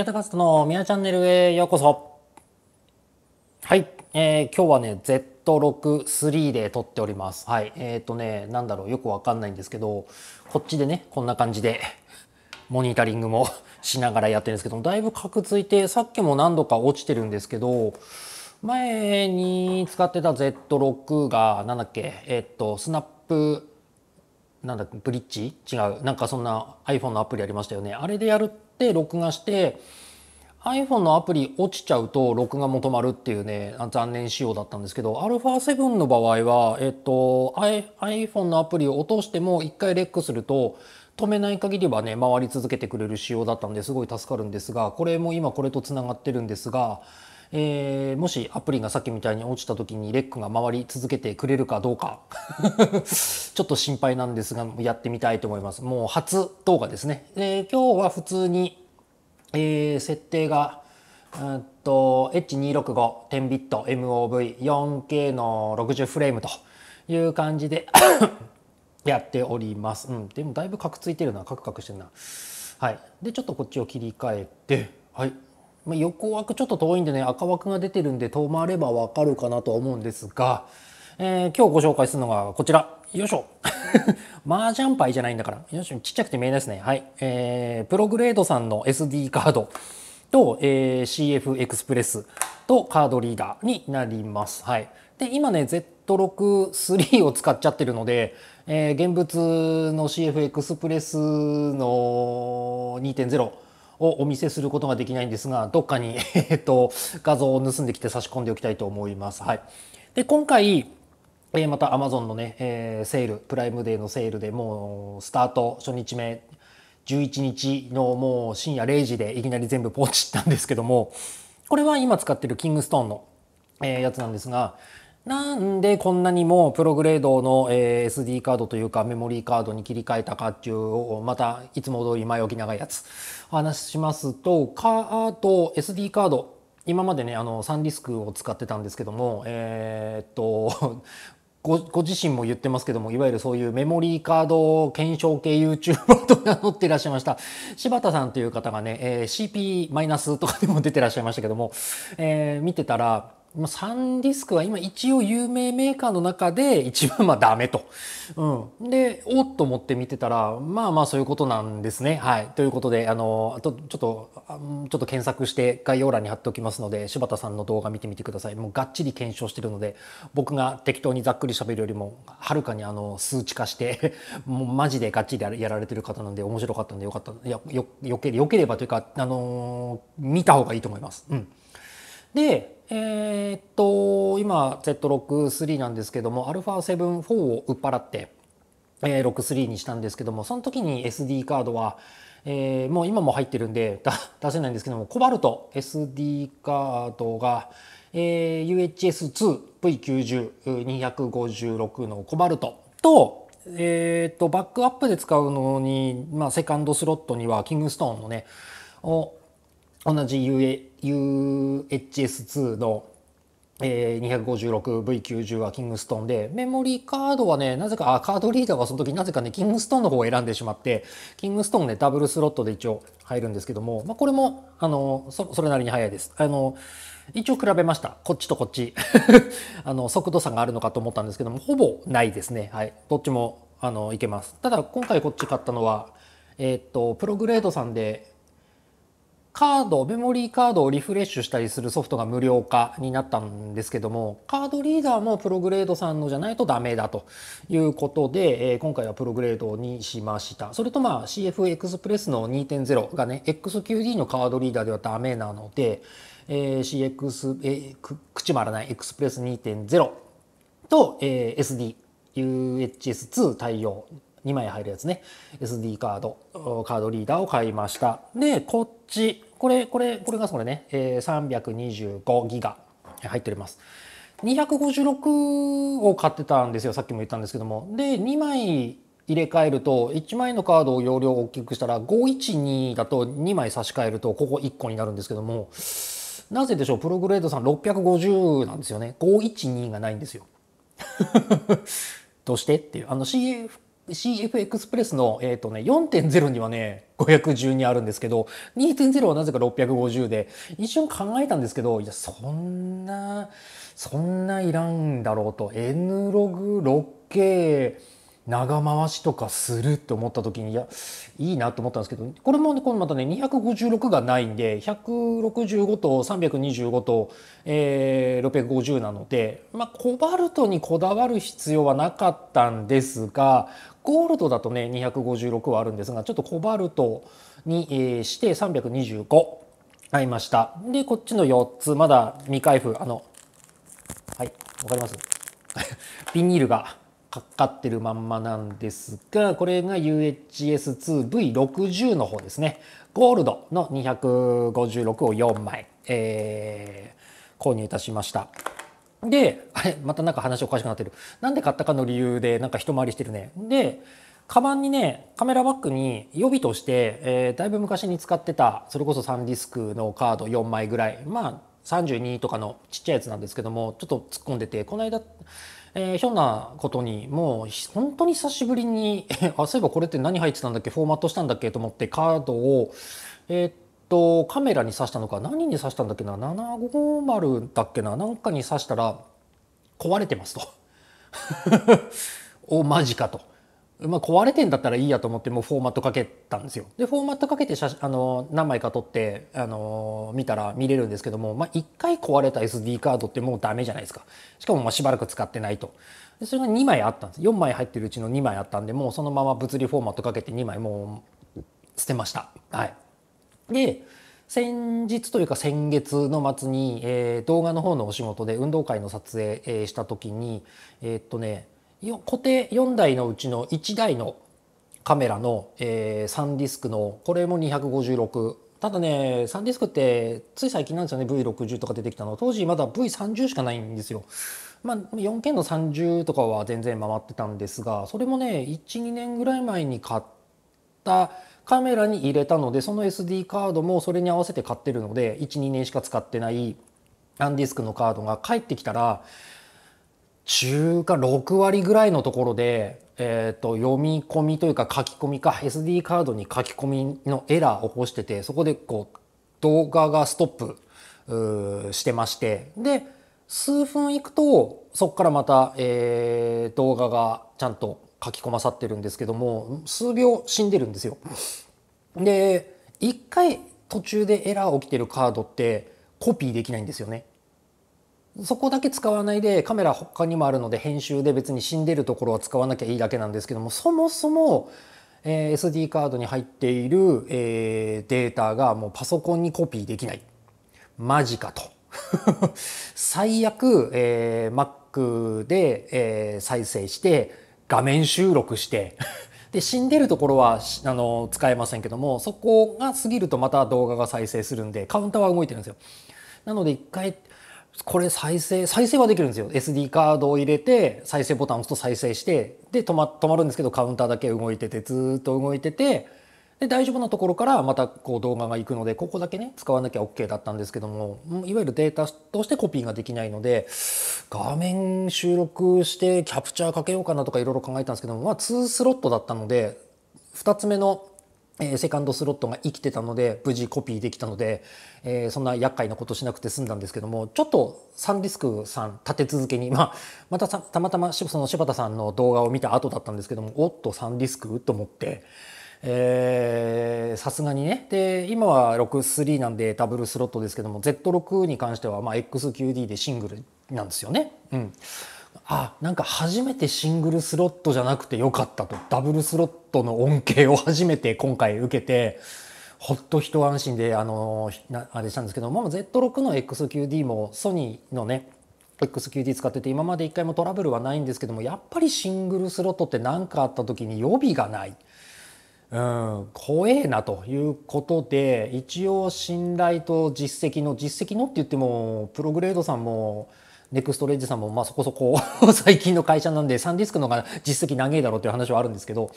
宮田和人の宮チャンネルへようこそ。はい、えー、今日はね、Z63 で撮っております。はい、えっ、ー、とね、なんだろう、よくわかんないんですけど、こっちでね、こんな感じで、モニタリングも しながらやってるんですけどだいぶカクついて、さっきも何度か落ちてるんですけど、前に使ってた Z6 が、なんだっけ、えっ、ー、と、スナップ、なんだブリッジ違う。なんかそんな iPhone のアプリありましたよね。あれでやるって録画して iPhone のアプリ落ちちゃうと録画も止まるっていうね残念仕様だったんですけど α7 の場合は、えっと、iPhone のアプリを落としても1回レックすると止めない限りはね回り続けてくれる仕様だったんですごい助かるんですがこれも今これとつながってるんですが、えー、もしアプリがさっきみたいに落ちた時にレックが回り続けてくれるかどうか ちょっと心配なんですが、やってみたいと思います。もう初動画ですね。えー、今日は普通に、えー、設定が、と、H265、10ビット、MOV、4K の60フレームという感じで やっております。うん。でもだいぶカクついてるな。カクカクしてるな。はい。で、ちょっとこっちを切り替えて、はい。まあ、横枠ちょっと遠いんでね、赤枠が出てるんで、遠回ればわかるかなと思うんですが、えー、今日ご紹介するのがこちら。よいしょ。麻雀牌じゃないんだから。よいしょ。ちっちゃくて見えないですね。はい。えー、プログレードさんの SD カードと、えー、CF エクスプレスとカードリーダーになります。はい。で、今ね、Z63 を使っちゃってるので、えー、現物の CF エクスプレスの2.0をお見せすることができないんですが、どっかにえっと、画像を盗んできて差し込んでおきたいと思います。はい。で、今回、えまた Amazon のね、えー、セール、プライムデーのセールでもうスタート初日目、11日のもう深夜0時でいきなり全部ポーチったんですけども、これは今使ってるキングストーンの、えー、やつなんですが、なんでこんなにもプログレードの、SD カードというかメモリーカードに切り替えたかっていうまたいつも通り前置き長いやつお話ししますとカード SD カード今までねあのサンディスクを使ってたんですけどもえー、っと ごご自身も言ってますけども、いわゆるそういうメモリーカード検証系 YouTuber と名乗っていらっしゃいました。柴田さんという方がね、えー、CP- とかでも出てらっしゃいましたけども、えー、見てたら、まあ、サンディスクは今一応有名メーカーの中で一番まあダメと。うん、で、おっと思って見てたら、まあまあそういうことなんですね。はい。ということで、あの、あとちょっと、ちょっと検索して概要欄に貼っておきますので、柴田さんの動画見てみてください。もうがっちり検証してるので、僕が適当にざっくり喋るよりも、はるかにあの、数値化して もうマジでがっちりやられてる方なんで、面白かったんでよかった。いや、よ、よければというか、あのー、見た方がいいと思います。うん。で、えー、っと今 Z63 なんですけども α74 を売っ払って、えー、63にしたんですけどもその時に SD カードは、えー、もう今も入ってるんで 出せないんですけどもコバルト SD カードが、えー、UHS2V90256 のコバルトとえーとバックアップで使うのに、まあ、セカンドスロットにはキングストーンのねを同じ UHS2 の、え 256V90 はキングストンでメモリーカードはねなぜかカードリーダーはその時なぜかねキングストーンの方を選んでしまってキングストーンねダブルスロットで一応入るんですけども、まあ、これもあのそれなりに速いです。あの一応比べました。こっちとこっち。あの、速度差があるのかと思ったんですけども、ほぼないですね。はい。どっちも、あの、いけます。ただ、今回こっち買ったのは、えー、っと、プログレードさんで、カードメモリーカードをリフレッシュしたりするソフトが無料化になったんですけどもカードリーダーもプログレードさんのじゃないとダメだということで、えー、今回はプログレードにしましたそれとまあ CF エクスプレスの2.0がね XQD のカードリーダーではダメなので、えー、CX、えー、口もらないエクスプレス2.0と、えー、SD UHS2 対応2枚入るやつね SD カードカードリーダーを買いましたでこっちこれこれこれがそれね、えー、325ギガ入っております256を買ってたんですよさっきも言ったんですけどもで2枚入れ替えると1枚のカードを容量を大きくしたら512だと2枚差し替えるとここ1個になるんですけどもなぜでしょうプログレードさん650なんですよね512がないんですよ どうしてっていうあの CF CF エクスプレスの、えーとね、4.0にはね、512あるんですけど、2.0はなぜか650で、一瞬考えたんですけど、いや、そんな、そんないらんだろうと。N ログ 6K、長回しとかするって思った時にいやいいなと思ったんですけどこれも、ね、今度またね256がないんで165と325と、えー、650なので、まあ、コバルトにこだわる必要はなかったんですがゴールドだとね256はあるんですがちょっとコバルトに、えー、して325買いましたでこっちの4つまだ未開封あのはいわかります ビニールがかかってるまんまなんですが、これが UHS2V60 の方ですね。ゴールドの256を4枚、えー、購入いたしました。で、あれ、またなんか話おかしくなってる。なんで買ったかの理由で、なんか一回りしてるね。で、カバンにね、カメラバッグに予備として、えー、だいぶ昔に使ってた、それこそサンディスクのカード4枚ぐらい、まあ、32とかのちっちゃいやつなんですけどもちょっと突っ込んでてこの間、えー、ひょんなことにもう本当に久しぶりに あそういえばこれって何入ってたんだっけフォーマットしたんだっけと思ってカードをえー、っとカメラに挿したのか何に挿したんだっけな750だっけななんかに挿したら壊れてますと おマジかとまあ、壊れてんだったらいいやと思ってもうフォーマットかけたんですよ。でフォーマットかけて写あの何枚か撮ってあの見たら見れるんですけども、まあ、1回壊れた SD カードってもうダメじゃないですかしかもまあしばらく使ってないとでそれが2枚あったんです4枚入ってるうちの2枚あったんでもうそのまま物理フォーマットかけて2枚もう捨てました。はい、で先日というか先月の末に、えー、動画の方のお仕事で運動会の撮影、えー、した時にえー、っとね固定4台のうちの1台のカメラの、えー、ディスクのこれも256ただねンディスクってつい最近なんですよね V60 とか出てきたの当時まだ V30 しかないんですよ。まあ、4K の30とかは全然回ってたんですがそれもね12年ぐらい前に買ったカメラに入れたのでその SD カードもそれに合わせて買ってるので12年しか使ってないアンディスクのカードが帰ってきたら中華6割ぐらいのところで、えー、と読み込みというか書き込みか SD カードに書き込みのエラーを起こしててそこでこう動画がストップしてましてで数分いくとそこからまた、えー、動画がちゃんと書き込まさってるんですけども数秒死んでるんですよ。で1回途中でエラー起きてるカードってコピーできないんですよね。そこだけ使わないでカメラ他にもあるので編集で別に死んでるところは使わなきゃいいだけなんですけどもそもそも、え SD カードに入っている、えデータがもうパソコンにコピーできないマジかと 最悪、えー、Mac で、えー、再生して画面収録して で死んでるところはあの使えませんけどもそこが過ぎるとまた動画が再生するんでカウンターは動いてるんですよ。なので一回これ再生、再生はできるんですよ。SD カードを入れて、再生ボタンを押すと再生して、で、止ま、止まるんですけど、カウンターだけ動いてて、ずっと動いてて、で、大丈夫なところからまたこう動画が行くので、ここだけね、使わなきゃ OK だったんですけども、いわゆるデータとしてコピーができないので、画面収録してキャプチャーかけようかなとかいろいろ考えたんですけども、まあ2スロットだったので、2つ目のえセカンドスロットが生きてたので無事コピーできたので、えー、そんな厄介なことしなくて済んだんですけどもちょっとサンディスクさん立て続けに、まあ、またたまたまその柴田さんの動画を見た後だったんですけどもおっとサンディスクと思って。さすがにねで今は63なんでダブルスロットですけども Z6 に関しては、まあ、XQD でシングルなんですよね。うんあなんか初めてシングルスロットじゃなくてよかったとダブルスロットの恩恵を初めて今回受けてほっと一安心であのあれしたんですけど、ま Z6 の XQD もソニーのね XQD 使ってて今まで一回もトラブルはないんですけどもやっぱりシングルスロットって何かあった時に予備がない。うん、怖えなということで一応信頼と実績の実績のって言ってもプログレードさんもネクストレッジさんもまあそこそこ 最近の会社なんでサンディスクの方が実績長えだろうっていう話はあるんですけど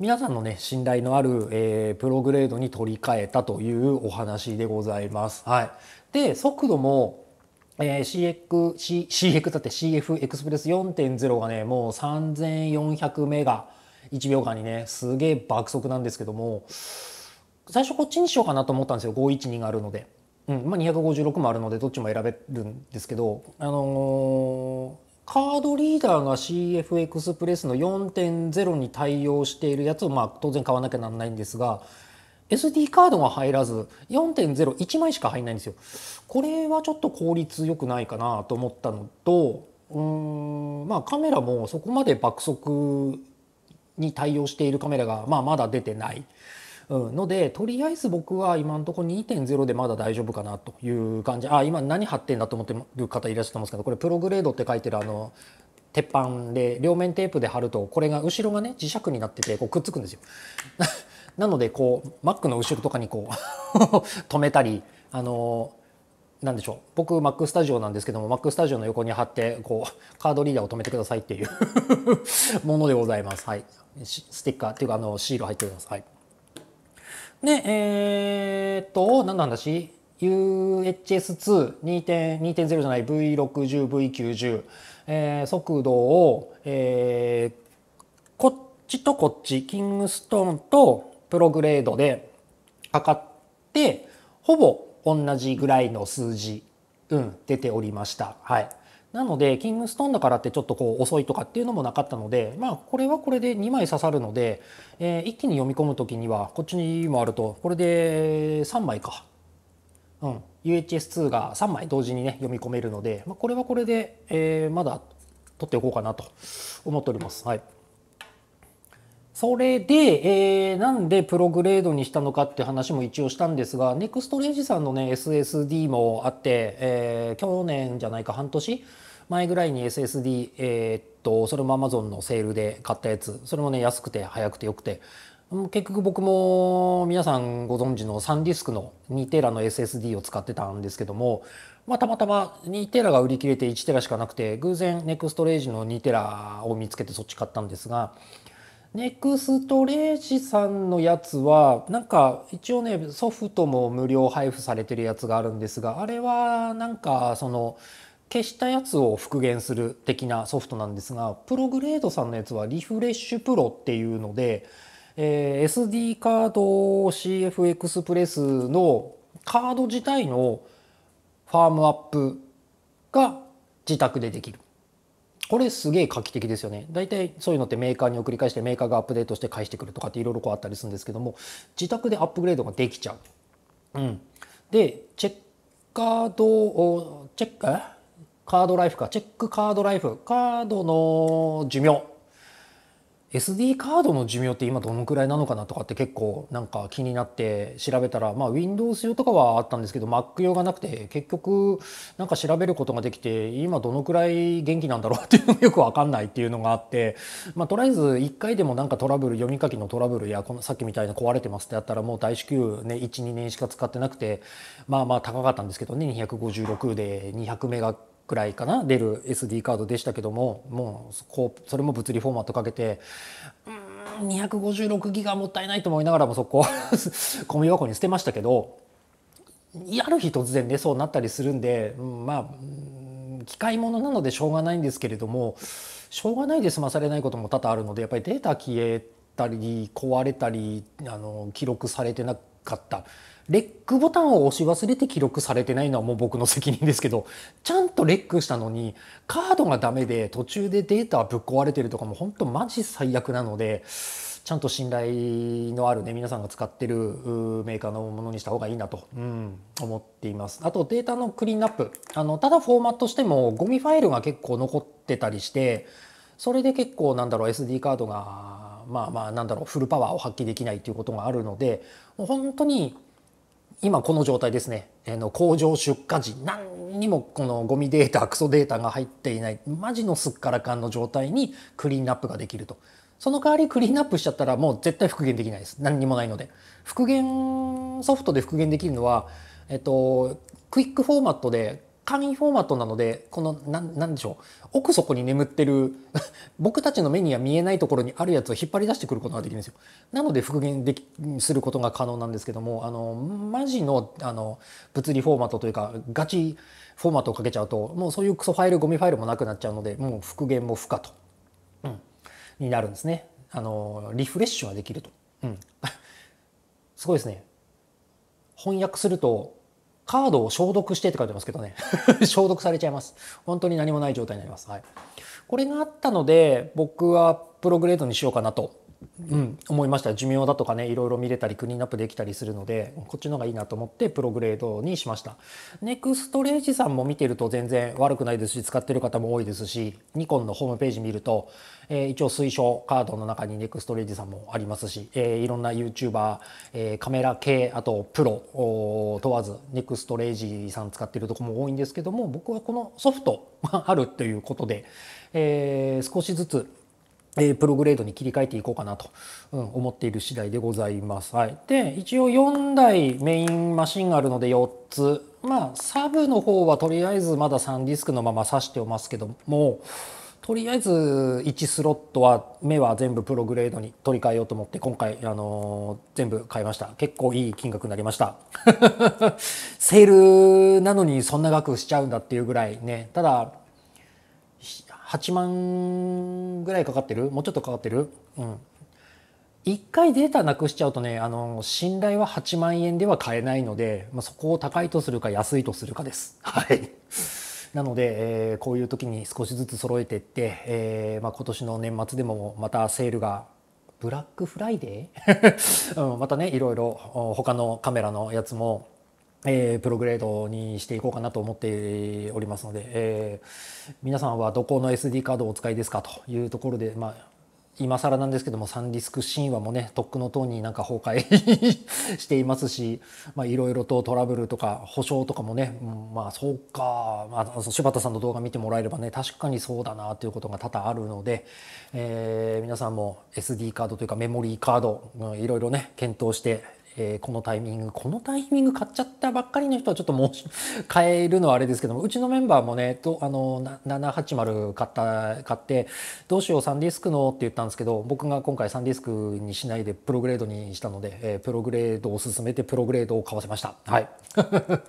皆さんのね信頼のある、えー、プログレードに取り替えたというお話でございます。はい、で速度もえー、CX, C CX だって CF エクスプレス4.0がねもう3400メガ1秒間にねすげえ爆速なんですけども最初こっちにしようかなと思ったんですよ512があるので。うんまあ、256もあるのでどっちも選べるんですけど、あのー、カードリーダーが CFX プレスの4.0に対応しているやつを、まあ、当然買わなきゃなんないんですが SD カードが入らず4.01枚しか入んないんですよ。これはちょっと効率良くないかなと思ったのとうんまあカメラもそこまで爆速に対応しているカメラが、まあ、まだ出てない。うん、のでとりあえず僕は今のところ2.0でまだ大丈夫かなという感じあ今何貼ってんだと思ってる方いらっしゃると思うんですけどこれプログレードって書いてるあの鉄板で両面テープで貼るとこれが後ろがね磁石になっててこうくっつくんですよ。なのでこうマックの後ろとかにこう 止めたりあのなんでしょう僕 Mac スタジオなんですけども Mac スタジオの横に貼ってこうカードリーダーを止めてくださいっていう ものでございます。はい、ステッカーっていうかあのシール入っております。はいで、えー、っと、何の話 ?UHS22.0 じゃない V60、V90、えー、速度を、えー、こっちとこっち、キングストーンとプログレードで測って、ほぼ同じぐらいの数字、うん、出ておりました。はい。なのでキングストーンだからってちょっとこう遅いとかっていうのもなかったのでまあこれはこれで2枚刺さるので、えー、一気に読み込む時にはこっちにもあるとこれで3枚か。うん、UHS2 が3枚同時にね読み込めるので、まあ、これはこれで、えー、まだ取っておこうかなと思っております。はいそれで、えー、なんでプログレードにしたのかって話も一応したんですが、ネクストレージさんのね、SSD もあって、えー、去年じゃないか半年前ぐらいに SSD、えー、っと、それも Amazon のセールで買ったやつ、それもね、安くて早くて良くて、結局僕も皆さんご存知のサンディスクの2テラの SSD を使ってたんですけども、まあ、たまたま2テラが売り切れて1テラしかなくて偶然ネクストレージの2テラを見つけてそっち買ったんですがネクストレージさんのやつはなんか一応ねソフトも無料配布されてるやつがあるんですがあれはなんかその消したやつを復元する的なソフトなんですがプログレードさんのやつはリフレッシュプロっていうので、え SD カード CF エクスプレスのカード自体のファームアップが自宅でできるこれすげえ画期的ですよね。大体そういうのってメーカーに送り返してメーカーがアップデートして返してくるとかっていろいろこうあったりするんですけども自宅でアップグレードができちゃう。うん、でチェッカードをチェッカードライフかチェックカードライフカードの寿命 SD カードの寿命って今どのくらいなのかなとかって結構なんか気になって調べたら、まあ、Windows 用とかはあったんですけど Mac 用がなくて結局なんか調べることができて今どのくらい元気なんだろうっていうのがよく分かんないっていうのがあって、まあ、とりあえず1回でもなんかトラブル読み書きのトラブルやこのさっきみたいな壊れてますってやったらもう大至急、ね、12年しか使ってなくてまあまあ高かったんですけどね256で200メガくらいかな出る SD カードでしたけどももうこうそれも物理フォーマットかけてうん256ギガもったいないと思いながらもそこゴミ箱に捨てましたけどある日突然ねそうなったりするんで、うん、まあ機械ものなのでしょうがないんですけれどもしょうがないで済まされないことも多々あるのでやっぱりデータ消えたり壊れたりあの記録されてなかった。レックボタンを押し忘れて記録されてないのはもう僕の責任ですけど、ちゃんとレックしたのに、カードがダメで途中でデータぶっ壊れてるとかも本当マジ最悪なので、ちゃんと信頼のあるね、皆さんが使ってるメーカーのものにした方がいいなと、うん、思っています。あとデータのクリーンナップ。あの、ただフォーマットしてもゴミファイルが結構残ってたりして、それで結構なんだろう SD カードがまあまあなんだろうフルパワーを発揮できないということがあるのでもう本当に今この状態ですね、えの工場出荷時何にもこのゴミデータクソデータが入っていないマジのすっからかんの状態にクリーンアップができるとその代わりクリーンアップしちゃったらもう絶対復元できないです何にもないので復元ソフトで復元できるのは、えっと、クイックフォーマットで簡易フォーマットなのでこの何でしょう奥底に眠ってる 僕たちの目には見えないところにあるやつを引っ張り出してくることができるんですよ。なので復元できすることが可能なんですけどもあのマジのあの物理フォーマットというかガチフォーマットをかけちゃうともうそういうクソファイルゴミファイルもなくなっちゃうのでもう復元も不可と、うん、になるんですね。あのリフレッシュはできると、うん、すごいですね。翻訳するとカードを消毒してって書いてますけどね 消毒されちゃいます。本当に何もない状態になります。はい。これがあったので、僕はプログレードにしようかなとうん、思いました寿命だとかねいろいろ見れたりクリーンアップできたりするのでこっちの方がいいなと思ってプログレードにしましたネクストレージさんも見てると全然悪くないですし使ってる方も多いですしニコンのホームページ見ると、えー、一応推奨カードの中にネクストレージさんもありますし、えー、いろんな YouTuber、えー、カメラ系あとプロ問わずネクストレージさん使ってるとこも多いんですけども僕はこのソフトがあるということで、えー、少しずつえプログレードに切り替えていこうかなと、うん、思っている次第でございます。はい、で一応4台メインマシンがあるので4つまあサブの方はとりあえずまだ3ディスクのまま挿しておますけどもとりあえず1スロットは目は全部プログレードに取り替えようと思って今回、あのー、全部買いました結構いい金額になりました セールなのにそんな額しちゃうんだっていうぐらいねただ8万ぐらいかかってるもうちょっとかかってるうん。一回データなくしちゃうとね、あの、信頼は8万円では買えないので、まあ、そこを高いとするか安いとするかです。はい。なので、えー、こういう時に少しずつ揃えてって、えー、まあ、今年の年末でもまたセールがブラックフライデー、うん、またねいろいろ他のカメラのやつもえー、プログレードにしていこうかなと思っておりますので、えー、皆さんはどこの SD カードをお使いですかというところで、まあ、今更なんですけどもサンディスク神話もねとっくの塔になんか崩壊 していますしいろいろとトラブルとか保証とかもね、うん、まあそうか、まあ、柴田さんの動画見てもらえればね確かにそうだなということが多々あるので、えー、皆さんも SD カードというかメモリーカードいろいろね検討してえー、このタイミングこのタイミング買っちゃったばっかりの人はちょっともう変えるのはあれですけどもうちのメンバーもねと あの780買った買ってどうしようサンディスクのって言ったんですけど僕が今回サンディスクにしないでプログレードにしたので、えー、プログレードを進めてプログレードを買わせました。はい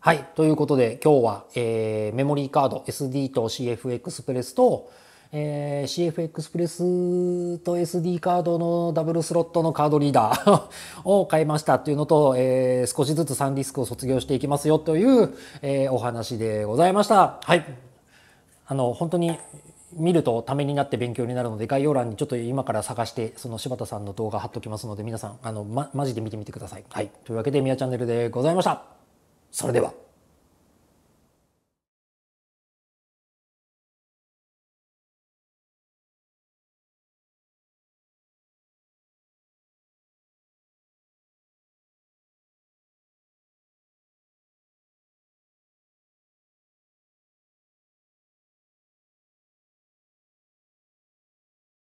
はい。ということで、今日は、えー、メモリーカード SD と CF エクスプレスと、えー、CF エクスプレスと SD カードのダブルスロットのカードリーダー を買いましたっていうのと、えー、少しずつサンディスクを卒業していきますよという、えー、お話でございました。はい。あの、本当に見るとためになって勉強になるので概要欄にちょっと今から探してその柴田さんの動画貼っときますので皆さんあの、ま、マジで見てみてください。はい、というわけで「みやチャンネル」でございました。それでは。